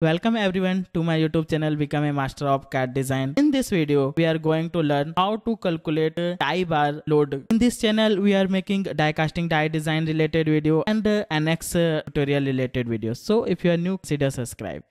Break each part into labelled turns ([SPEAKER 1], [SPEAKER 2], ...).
[SPEAKER 1] Welcome everyone to my YouTube channel Become a Master of CAD Design. In this video, we are going to learn how to calculate die bar load. In this channel, we are making die casting die design related video and uh, X uh, tutorial related videos. So if you are new, consider subscribe.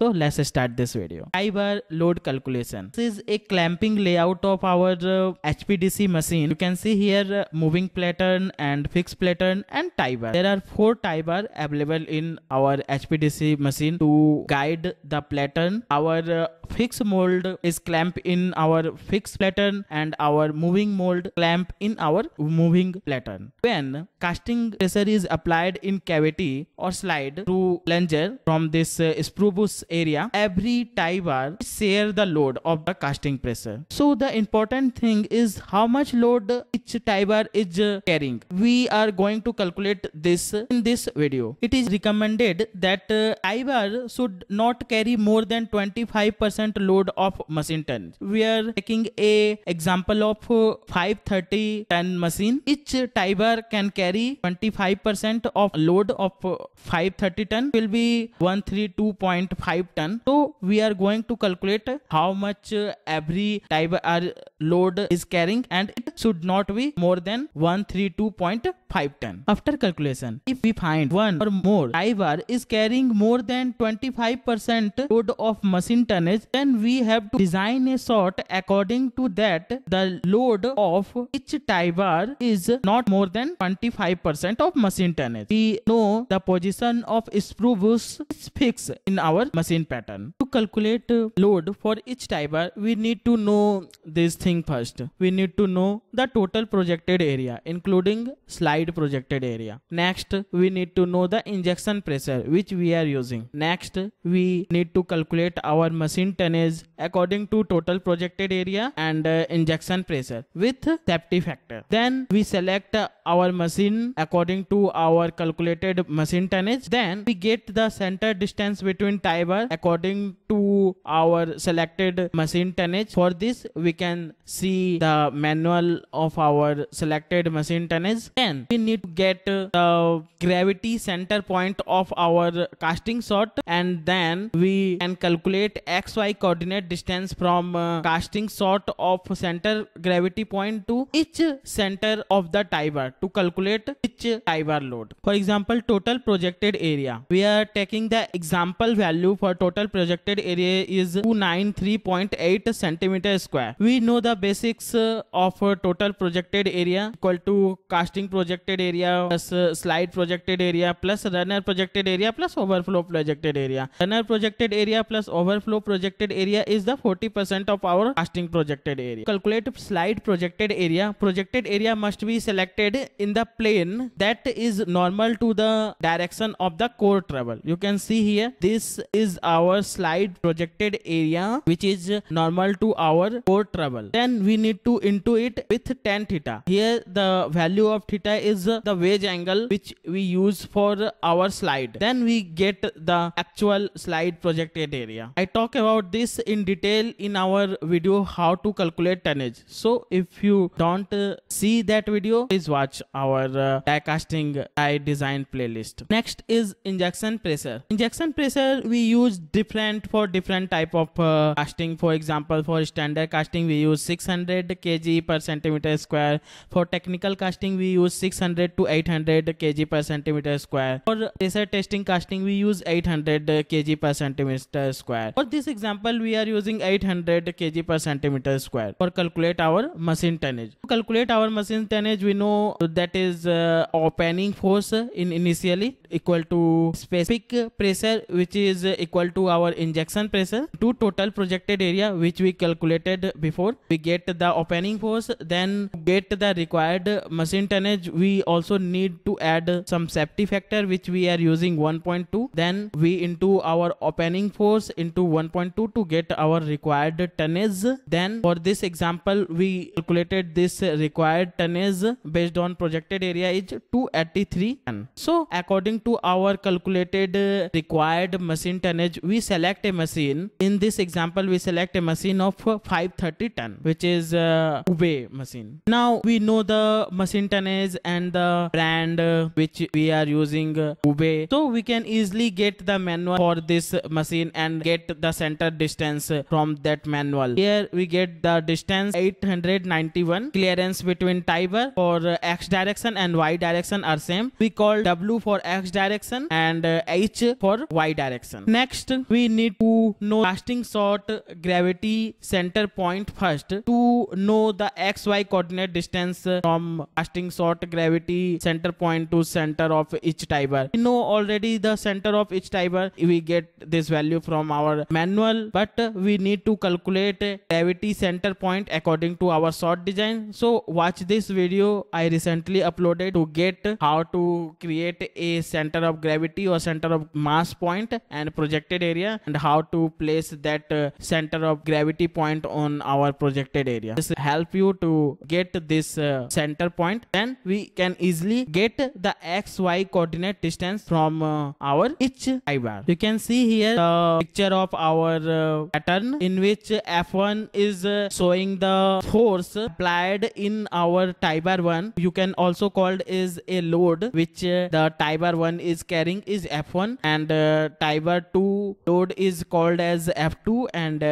[SPEAKER 1] So let's start this video. Fiber load calculation. This is a clamping layout of our uh, HPDC machine. You can see here uh, moving pattern and fixed pattern and tie There are four tie available in our HPDC machine to guide the pattern. Our uh, fixed mold is clamped in our fixed pattern and our moving mold clamp in our moving pattern. When casting pressure is applied in cavity or slide through plunger from this uh, spruce area, every tie bar share the load of the casting pressure. So the important thing is how much load each tie bar is carrying. We are going to calculate this in this video. It is recommended that uh, tie bar should not carry more than 25% load of machine ton. We are taking a example of uh, 530 ton machine. Each tie bar can carry 25% of load of uh, 530 ton will be 132.5 5 ton so we are going to calculate how much uh, every type R load is carrying and it should not be more than 132.5 ton after calculation if we find one or more type R is carrying more than 25 percent load of machine tonnage then we have to design a sort according to that the load of each type bar is not more than 25% of machine tonnage. We know the position of screw is fixed in our machine machine pattern. To calculate uh, load for each diver, we need to know this thing first. We need to know the total projected area, including slide projected area. Next, we need to know the injection pressure which we are using. Next, we need to calculate our machine tonnage according to total projected area and uh, injection pressure with safety factor. Then we select uh, our machine according to our calculated machine tonnage. Then we get the center distance between tiber according to our selected machine tonnage. For this, we can see the manual of our selected machine tonnage. Then we need to get the gravity center point of our casting sort, and then we can calculate XY coordinate distance from uh, casting sort of center gravity point to each center of the tie bar to calculate each tie bar load. For example, total projected area. We are taking the example value for for total projected area is 293.8 centimeter square. We know the basics uh, of uh, total projected area equal to casting projected area plus uh, slide projected area plus runner projected area plus overflow projected area. Runner projected area plus overflow projected area is the 40% of our casting projected area. Calculate slide projected area. Projected area must be selected in the plane that is normal to the direction of the core travel. You can see here this is our slide projected area which is normal to our core trouble. Then we need to into it with tan theta. Here the value of theta is the wage angle which we use for our slide. Then we get the actual slide projected area. I talk about this in detail in our video how to calculate tonnage. So if you don't see that video please watch our uh, casting die design playlist. Next is injection pressure. Injection pressure we use use different for different type of uh, casting. For example, for standard casting, we use 600 kg per centimeter square. For technical casting, we use 600 to 800 kg per centimeter square. For laser testing casting, we use 800 kg per centimeter square. For this example, we are using 800 kg per centimeter square for calculate our machine tonnage. To calculate our machine tonnage, we know that is uh, opening force in initially equal to specific pressure which is equal to our injection pressure to total projected area which we calculated before we get the opening force then get the required machine tonnage we also need to add some safety factor which we are using 1.2 then we into our opening force into 1.2 to get our required tonnage then for this example we calculated this required tonnage based on projected area is 283 ton so according according to our calculated uh, required machine tonnage we select a machine in this example we select a machine of 530 ton which is a uh, Ube machine now we know the machine tonnage and the brand uh, which we are using Ube so we can easily get the manual for this machine and get the center distance from that manual here we get the distance 891 clearance between tiber for x direction and y direction are same we call w for x direction and uh, h for y direction. Next, we need to know casting sort gravity center point first to know the xy coordinate distance from casting sort gravity center point to center of each diver. We know already the center of each diver. We get this value from our manual, but we need to calculate gravity center point according to our sort design. So watch this video I recently uploaded to get how to create a center of gravity or center of mass point and projected area and how to place that uh, center of gravity point on our projected area this help you to get this uh, center point then we can easily get the xy coordinate distance from uh, our each eye bar you can see here the picture of our uh, pattern in which f1 is uh, showing the force applied in our tie bar 1 you can also called is a load which uh, the tie bar 1 one is carrying is f1 and uh, 2 load is called as f2 and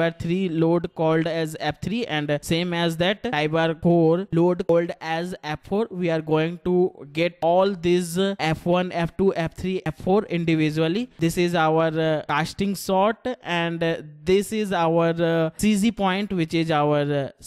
[SPEAKER 1] uh, 3 load called as f3 and uh, same as that type 4 load called as f4 we are going to get all these f1 f2 f3 f4 individually this is our uh, casting sort and uh, this is our uh, cz point which is our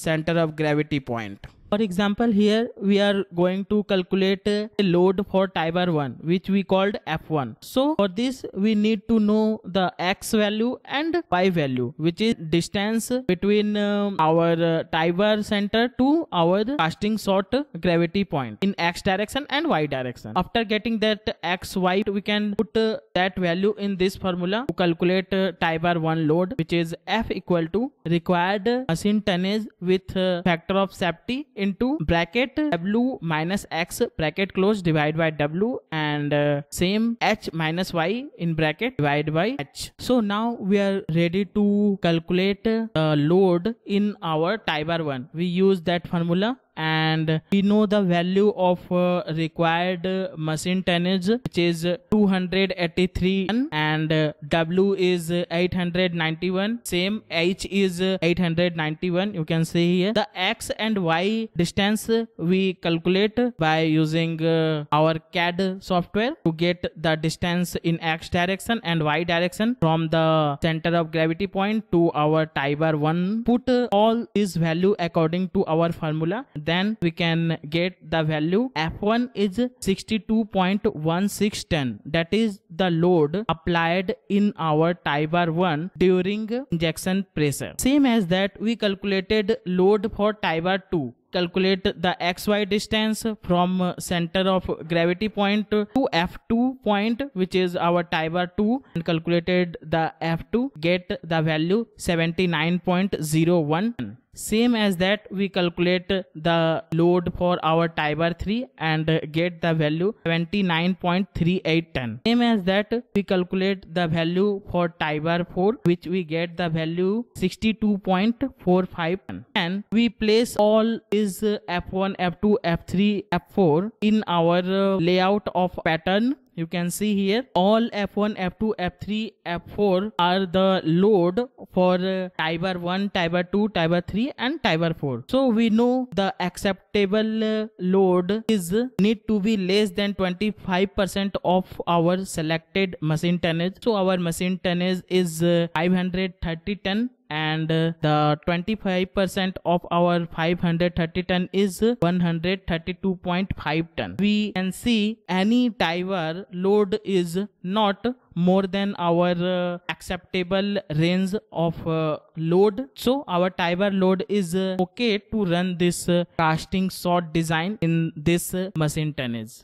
[SPEAKER 1] center of gravity point for example, here we are going to calculate a load for Tiber 1, which we called F1. So for this, we need to know the X value and Y value, which is distance between um, our uh, Tiber center to our casting shot gravity point in X direction and Y direction. After getting that X, Y, we can put uh, that value in this formula to calculate uh, Tiber 1 load, which is F equal to required machine tonnage with uh, factor of safety into bracket w minus x bracket close divided by w and uh, same h minus y in bracket divided by h. So now we are ready to calculate the load in our tie bar 1. We use that formula and we know the value of uh, required uh, machine tonnage which is 283 and uh, W is 891 same H is 891 you can see here the X and Y distance we calculate by using uh, our CAD software to get the distance in X direction and Y direction from the center of gravity point to our tie bar 1 put all this value according to our formula then we can get the value f1 is 62.1610 that is the load applied in our tie bar 1 during injection pressure same as that we calculated load for tie bar 2 calculate the xy distance from center of gravity point to f2 point which is our tie bar 2 and calculated the f2 get the value 79.01 same as that we calculate the load for our Tiber 3 and get the value 29.38 same as that we calculate the value for Tiber 4 which we get the value 62.45 and we place all is f1 f2 f3 f4 in our layout of pattern you can see here all f1 f2 f3 f4 are the load for uh, tiber 1 tiber 2 tiber 3 and tiber 4 so we know the acceptable uh, load is need to be less than 25 percent of our selected machine tonnage so our machine tonnage is uh, 530 ton and uh, the 25% of our 530 ton is 132.5 ton. We can see any diver load is not more than our uh, acceptable range of uh, load so our diver load is uh, okay to run this uh, casting sort design in this uh, machine tonnage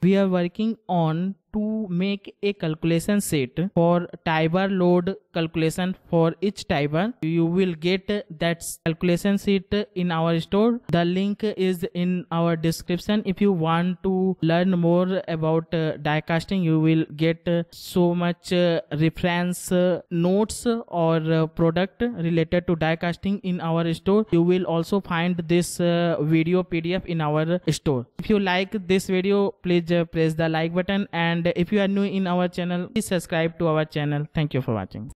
[SPEAKER 1] we are working on to make a calculation set for Tiber load calculation for each Tiber. You will get that calculation sheet in our store. The link is in our description. If you want to learn more about uh, casting, you will get uh, so much uh, reference uh, notes or uh, product related to die casting in our store. You will also find this uh, video PDF in our store. If you like this video, please press the like button and and if you are new in our channel please subscribe to our channel thank you for watching